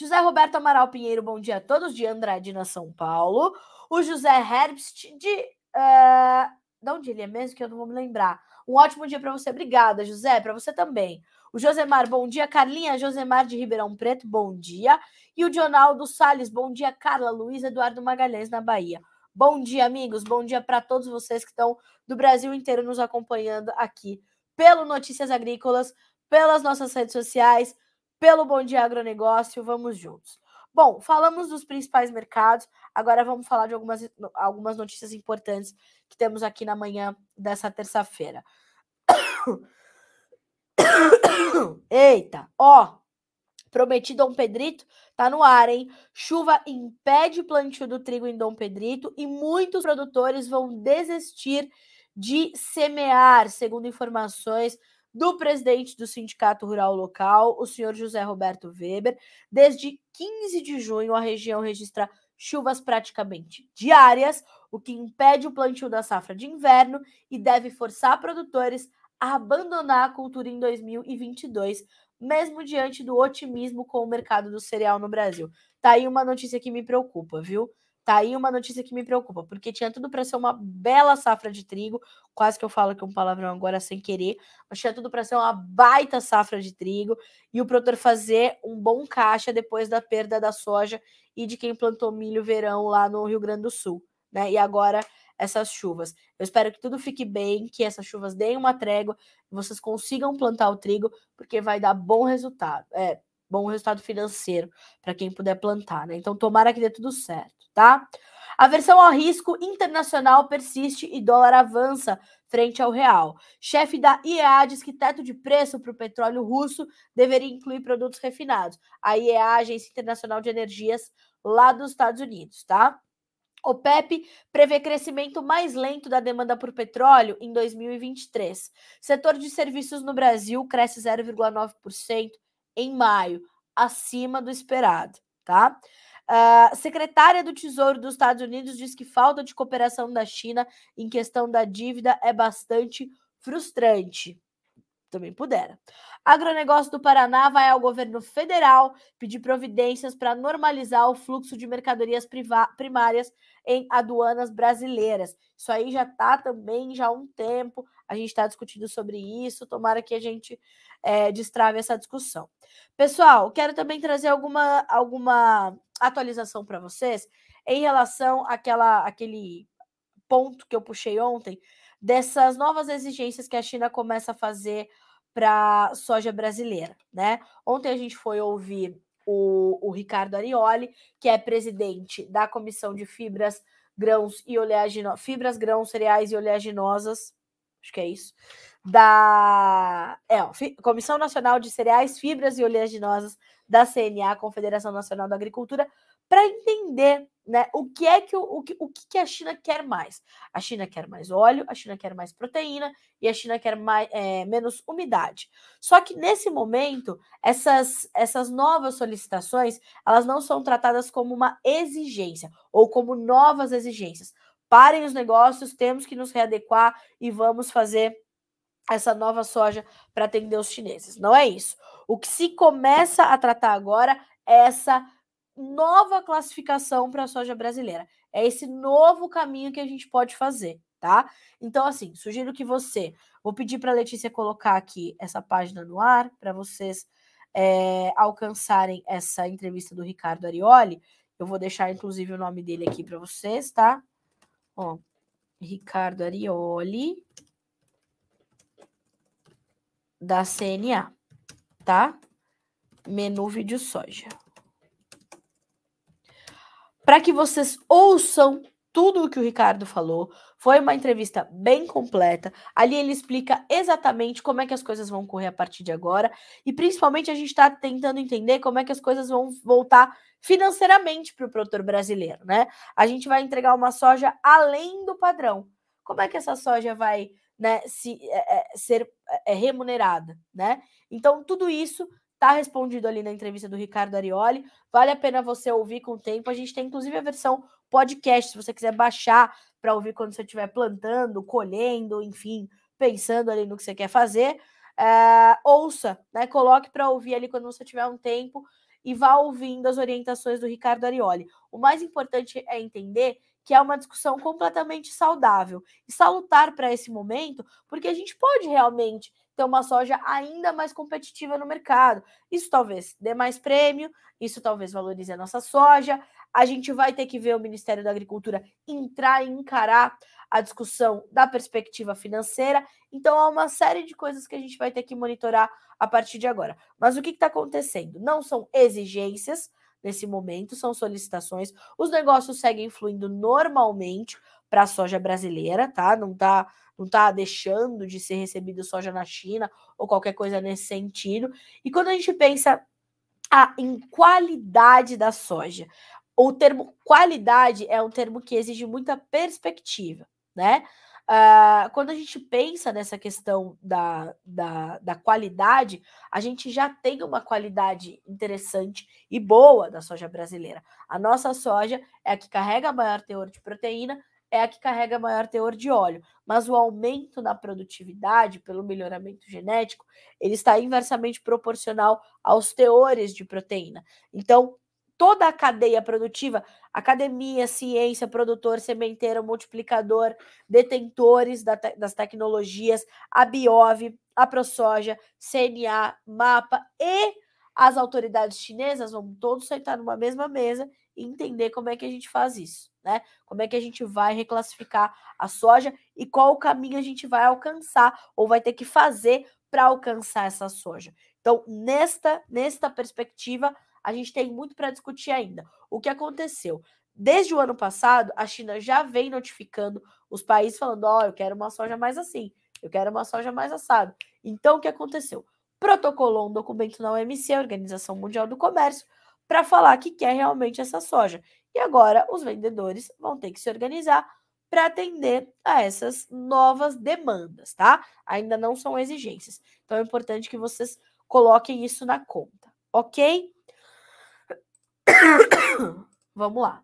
José Roberto Amaral Pinheiro, bom dia a todos, de Andradina, São Paulo. O José Herbst, de. Uh, de onde ele é mesmo? Que eu não vou me lembrar. Um ótimo dia para você. Obrigada, José. Para você também. O Josemar, bom dia. Carlinha Josemar de Ribeirão Preto, bom dia. E o Dionaldo Sales, bom dia. Carla Luiz Eduardo Magalhães, na Bahia. Bom dia, amigos. Bom dia para todos vocês que estão do Brasil inteiro nos acompanhando aqui pelo Notícias Agrícolas, pelas nossas redes sociais, pelo Bom Dia Agronegócio. Vamos juntos. Bom, falamos dos principais mercados, agora vamos falar de algumas, algumas notícias importantes que temos aqui na manhã dessa terça-feira. Eita, ó, prometi Dom Pedrito, tá no ar, hein? Chuva impede plantio do trigo em Dom Pedrito e muitos produtores vão desistir de semear, segundo informações do presidente do Sindicato Rural Local, o senhor José Roberto Weber. Desde 15 de junho, a região registra chuvas praticamente diárias, o que impede o plantio da safra de inverno e deve forçar produtores a abandonar a cultura em 2022, mesmo diante do otimismo com o mercado do cereal no Brasil. Tá aí uma notícia que me preocupa, viu? Tá aí uma notícia que me preocupa, porque tinha tudo para ser uma bela safra de trigo, quase que eu falo que é um palavrão agora sem querer, mas tinha tudo para ser uma baita safra de trigo e o produtor fazer um bom caixa depois da perda da soja e de quem plantou milho verão lá no Rio Grande do Sul, né? E agora essas chuvas. Eu espero que tudo fique bem, que essas chuvas deem uma trégua, vocês consigam plantar o trigo, porque vai dar bom resultado. É, bom resultado financeiro para quem puder plantar, né? Então, tomara que dê tudo certo, tá? A versão ao risco internacional persiste e dólar avança frente ao real. Chefe da IEA diz que teto de preço para o petróleo russo deveria incluir produtos refinados. A IEA, Agência Internacional de Energias, lá dos Estados Unidos, tá? O PEP prevê crescimento mais lento da demanda por petróleo em 2023. Setor de serviços no Brasil cresce 0,9% em maio, acima do esperado, tá? Uh, secretária do Tesouro dos Estados Unidos diz que falta de cooperação da China em questão da dívida é bastante frustrante. Também pudera. Agronegócio do Paraná vai ao governo federal pedir providências para normalizar o fluxo de mercadorias primárias em aduanas brasileiras. Isso aí já está também já há um tempo. A gente está discutindo sobre isso, tomara que a gente é, destrave essa discussão. Pessoal, quero também trazer alguma, alguma atualização para vocês em relação àquela, àquele ponto que eu puxei ontem, dessas novas exigências que a China começa a fazer para soja brasileira, né? Ontem a gente foi ouvir o, o, Ricardo Arioli, que é presidente da Comissão de Fibras, Grãos e Oleaginosas, Fibras, Grãos, Cereais e Oleaginosas acho que é isso, da é, ó, Comissão Nacional de Cereais, Fibras e Oleaginosas da CNA, Confederação Nacional da Agricultura, para entender né, o que é que o, o, que, o que a China quer mais. A China quer mais óleo, a China quer mais proteína e a China quer mais, é, menos umidade. Só que nesse momento, essas, essas novas solicitações elas não são tratadas como uma exigência ou como novas exigências parem os negócios, temos que nos readequar e vamos fazer essa nova soja para atender os chineses. Não é isso. O que se começa a tratar agora é essa nova classificação para a soja brasileira. É esse novo caminho que a gente pode fazer, tá? Então, assim, sugiro que você. Vou pedir para a Letícia colocar aqui essa página no ar para vocês é, alcançarem essa entrevista do Ricardo Arioli. Eu vou deixar, inclusive, o nome dele aqui para vocês, tá? Ó, Ricardo Arioli, da CNA, tá? Menu vídeo soja. Para que vocês ouçam tudo o que o Ricardo falou, foi uma entrevista bem completa. Ali ele explica exatamente como é que as coisas vão correr a partir de agora. E principalmente a gente está tentando entender como é que as coisas vão voltar financeiramente para o produtor brasileiro, né? A gente vai entregar uma soja além do padrão. Como é que essa soja vai né, se, é, é ser é, é, remunerada, né? Então, tudo isso está respondido ali na entrevista do Ricardo Arioli. Vale a pena você ouvir com o tempo. A gente tem inclusive a versão podcast, se você quiser baixar para ouvir quando você estiver plantando, colhendo, enfim, pensando ali no que você quer fazer. Eh, ouça, né? Coloque para ouvir ali quando você tiver um tempo e vá ouvindo as orientações do Ricardo Arioli. O mais importante é entender que é uma discussão completamente saudável e salutar para esse momento, porque a gente pode realmente ter uma soja ainda mais competitiva no mercado. Isso talvez dê mais prêmio, isso talvez valorize a nossa soja, a gente vai ter que ver o Ministério da Agricultura entrar e encarar a discussão da perspectiva financeira. Então, há uma série de coisas que a gente vai ter que monitorar a partir de agora. Mas o que está acontecendo? Não são exigências nesse momento, são solicitações. Os negócios seguem fluindo normalmente para a soja brasileira, tá? Não está não tá deixando de ser recebido soja na China ou qualquer coisa nesse sentido. E quando a gente pensa ah, em qualidade da soja o termo qualidade é um termo que exige muita perspectiva, né? Uh, quando a gente pensa nessa questão da, da, da, qualidade, a gente já tem uma qualidade interessante e boa da soja brasileira. A nossa soja é a que carrega maior teor de proteína, é a que carrega maior teor de óleo, mas o aumento na produtividade pelo melhoramento genético, ele está inversamente proporcional aos teores de proteína. Então, toda a cadeia produtiva, academia, ciência, produtor, sementeiro, multiplicador, detentores da te das tecnologias, a Biov, a ProSoja, CNA, MAPA e as autoridades chinesas, vão todos sentar numa mesma mesa e entender como é que a gente faz isso, né? Como é que a gente vai reclassificar a soja e qual o caminho a gente vai alcançar ou vai ter que fazer para alcançar essa soja. Então, nesta, nesta perspectiva, a gente tem muito para discutir ainda. O que aconteceu? Desde o ano passado, a China já vem notificando os países falando: ó, oh, eu quero uma soja mais assim, eu quero uma soja mais assada. Então, o que aconteceu? Protocolou um documento na OMC, Organização Mundial do Comércio, para falar que quer realmente essa soja. E agora os vendedores vão ter que se organizar para atender a essas novas demandas, tá? Ainda não são exigências. Então é importante que vocês coloquem isso na conta, ok? Vamos lá.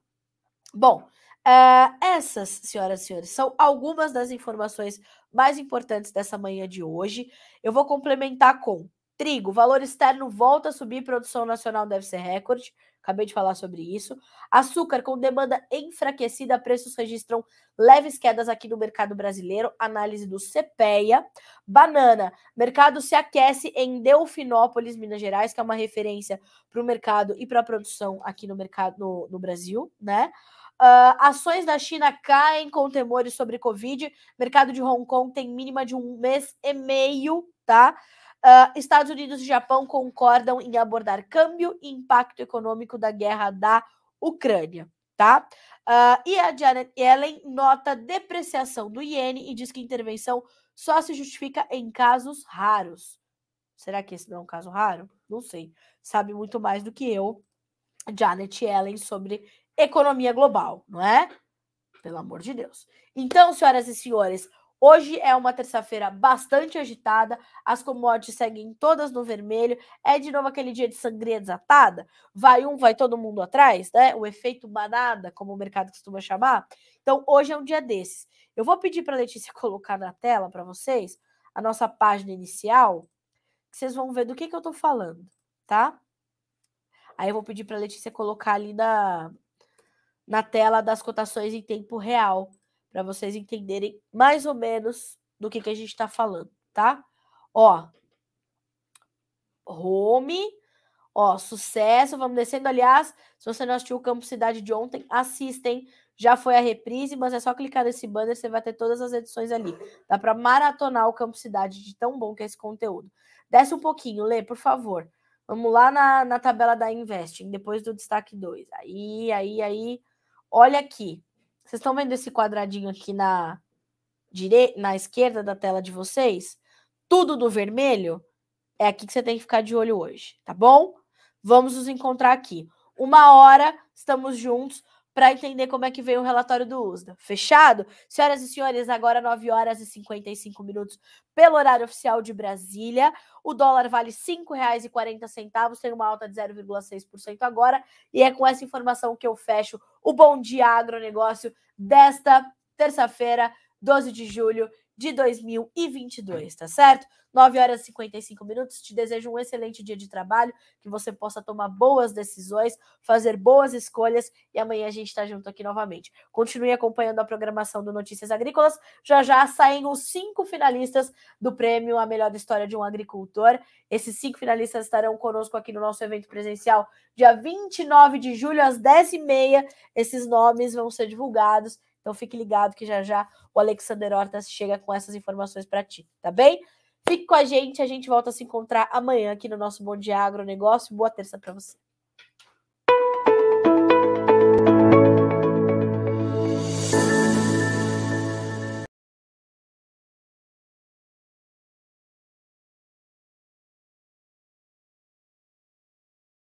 Bom, uh, essas, senhoras e senhores, são algumas das informações mais importantes dessa manhã de hoje. Eu vou complementar com Trigo, valor externo volta a subir, produção nacional deve ser recorde. Acabei de falar sobre isso. Açúcar, com demanda enfraquecida, preços registram leves quedas aqui no mercado brasileiro. Análise do CPEA. Banana, mercado se aquece em Delfinópolis, Minas Gerais, que é uma referência para o mercado e para a produção aqui no mercado no, no Brasil, né? Uh, ações da China caem com temores sobre Covid. Mercado de Hong Kong tem mínima de um mês e meio, tá? Uh, Estados Unidos e Japão concordam em abordar câmbio e impacto econômico da guerra da Ucrânia, tá? Uh, e a Janet Yellen nota depreciação do iene e diz que intervenção só se justifica em casos raros. Será que esse não é um caso raro? Não sei. Sabe muito mais do que eu, Janet Yellen, sobre economia global, não é? Pelo amor de Deus. Então, senhoras e senhores, Hoje é uma terça-feira bastante agitada, as commodities seguem todas no vermelho. É de novo aquele dia de sangria desatada? Vai um, vai todo mundo atrás, né? O efeito manada, como o mercado costuma chamar. Então, hoje é um dia desses. Eu vou pedir para a Letícia colocar na tela para vocês a nossa página inicial, que vocês vão ver do que, que eu estou falando, tá? Aí eu vou pedir para a Letícia colocar ali na, na tela das cotações em tempo real para vocês entenderem mais ou menos do que, que a gente está falando, tá? Ó, home, ó, sucesso, vamos descendo. Aliás, se você não assistiu o Campo Cidade de ontem, assistem. Já foi a reprise, mas é só clicar nesse banner, você vai ter todas as edições ali. Dá para maratonar o Campo Cidade de tão bom que é esse conteúdo. Desce um pouquinho, Lê, por favor. Vamos lá na, na tabela da Investing, depois do destaque 2. Aí, aí, aí. Olha aqui. Vocês estão vendo esse quadradinho aqui na, dire... na esquerda da tela de vocês? Tudo do vermelho? É aqui que você tem que ficar de olho hoje, tá bom? Vamos nos encontrar aqui. Uma hora, estamos juntos para entender como é que veio o relatório do USDA. Fechado? Senhoras e senhores, agora 9 horas e 55 minutos pelo horário oficial de Brasília. O dólar vale R$ 5,40, tem uma alta de 0,6% agora. E é com essa informação que eu fecho o Bom Dia Agronegócio desta terça-feira, 12 de julho de 2022, é. tá certo? 9 horas e 55 minutos. Te desejo um excelente dia de trabalho, que você possa tomar boas decisões, fazer boas escolhas e amanhã a gente está junto aqui novamente. Continue acompanhando a programação do Notícias Agrícolas. Já já saem os cinco finalistas do prêmio A Melhor História de um Agricultor. Esses cinco finalistas estarão conosco aqui no nosso evento presencial dia 29 de julho às 10h30. Esses nomes vão ser divulgados então fique ligado que já já o Alexander Hortas chega com essas informações para ti, tá bem? Fique com a gente, a gente volta a se encontrar amanhã aqui no nosso Bom Dia Agronegócio. Boa terça para você.